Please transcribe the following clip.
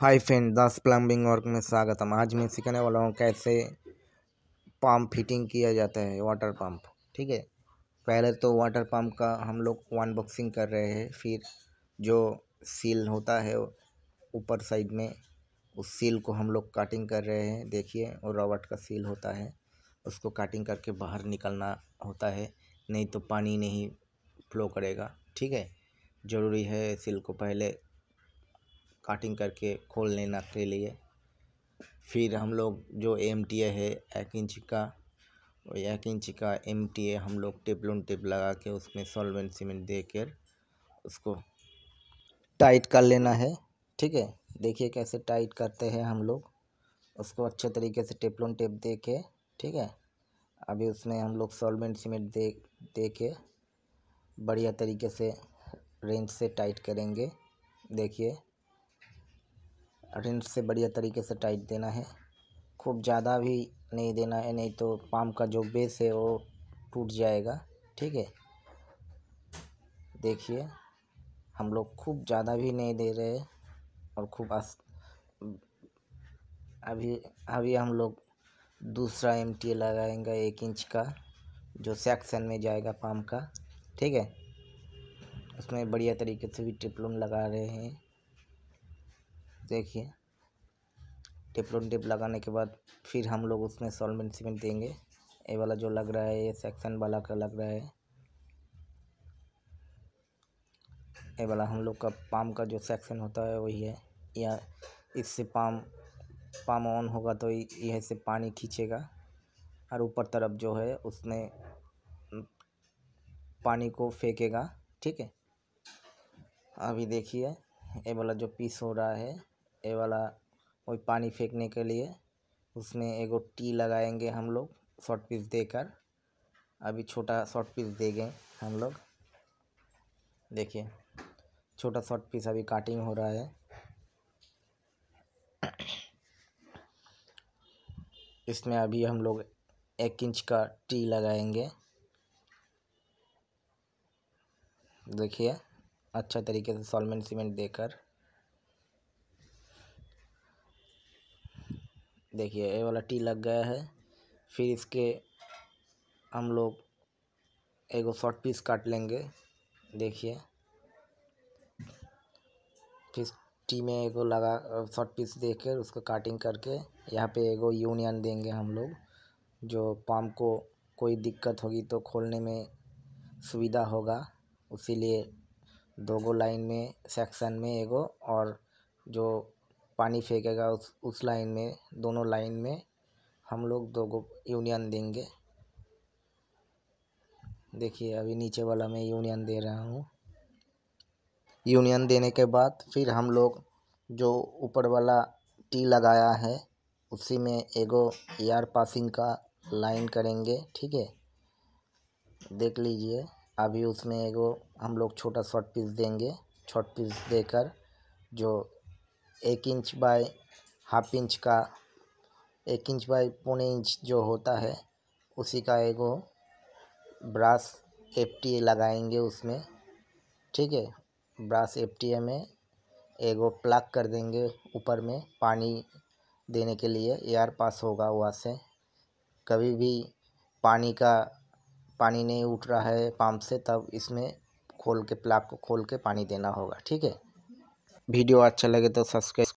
हाय friend दस plumbing work में स्वागत हम आज मैं सीखने वाला हूँ कैसे पम्प फिटिंग किया जाता है वाटर पम्प ठीक है पहले तो वाटर पम्प का हम लोग अनबॉक्सिंग कर रहे हैं फिर जो सील होता है ऊपर साइड में उस सील को हम लोग काटिंग कर रहे हैं देखिए और रॉबर्ट का सील होता है उसको काटिंग करके बाहर निकलना होता है नहीं तो पानी नहीं फ्लो करेगा ठीक है ज़रूरी है सील को पहले काटिंग करके खोल लेना के लिए फिर हम लोग जो एम टी ए है एक इंच का और एक इंच का एम टी ए हम लोग टेपलून टेप लगा के उसमें सॉल्वेंट सीमेंट देकर उसको टाइट कर लेना है ठीक है देखिए कैसे टाइट करते हैं हम लोग उसको अच्छे तरीके से टेपलोन टेप दे के ठीक है अभी उसमें हम लोग सॉल्वेंट सीमेंट दे दे के बढ़िया तरीके से रेंज से टाइट करेंगे देखिए रिंच से बढ़िया तरीके से टाइट देना है खूब ज़्यादा भी नहीं देना है नहीं तो पाम का जो बेस है वो टूट जाएगा ठीक है देखिए हम लोग खूब ज़्यादा भी नहीं दे रहे और खूब आस अभी अभी हम लोग दूसरा एम टी लगाएंगे एक इंच का जो सेक्शन में जाएगा पाम का ठीक है उसमें बढ़िया तरीके से भी ट्रिपलून लगा रहे हैं देखिए टिप टिप लगाने के बाद फिर हम लोग उसमें सॉलमेंट सीमेंट देंगे ये वाला जो लग रहा है ये सेक्शन वाला का लग रहा है ये वाला हम लोग का पाम का जो सेक्शन होता है वही है या इससे पाम पाम ऑन होगा तो यह से पानी खींचेगा और ऊपर तरफ जो है उसमें पानी को फेंकेगा ठीक है अभी देखिए ये वाला जो पीस हो रहा है ये वाला वही पानी फेंकने के लिए उसमें एगो टी लगाएंगे हम लोग शॉर्ट पीस देकर अभी छोटा शॉर्ट पीस देंगे हम लोग देखिए छोटा शॉर्ट पीस अभी काटिंग हो रहा है इसमें अभी हम लोग एक इंच का टी लगाएंगे देखिए अच्छा तरीके से सॉलमेंट सीमेंट देकर देखिए ये वाला टी लग गया है फिर इसके हम लोग एगो शॉर्ट पीस काट लेंगे देखिए फिर टी में एगो लगा शॉर्ट पीस देकर उसको काटिंग करके यहाँ पे एगो यूनियन देंगे हम लोग जो पाम को कोई दिक्कत होगी तो खोलने में सुविधा होगा लिए दो गो लाइन में सेक्शन में एगो और जो पानी फेंकेगा उस उस लाइन में दोनों लाइन में हम लोग दो गो यूनियन देंगे देखिए अभी नीचे वाला मैं यूनियन दे रहा हूँ यूनियन देने के बाद फिर हम लोग जो ऊपर वाला टी लगाया है उसी में एगो एयर पासिंग का लाइन करेंगे ठीक है देख लीजिए अभी उसमें एगो हम लोग छोटा शॉर्ट पीस देंगे शॉर्ट पीस देकर जो एक इंच बाय हाफ इंच का एक इंच बाय पौने इंच जो होता है उसी का एगो ब्रास एफ टी ए लगाएंगे उसमें ठीक है ब्रास एफ टी ए में एगो प्लग कर देंगे ऊपर में पानी देने के लिए एयर पास होगा वहाँ से कभी भी पानी का पानी नहीं उठ रहा है पंप से तब इसमें खोल के प्लाग को खोल के पानी देना होगा ठीक है वीडियो अच्छा लगे तो सब्सक्राइब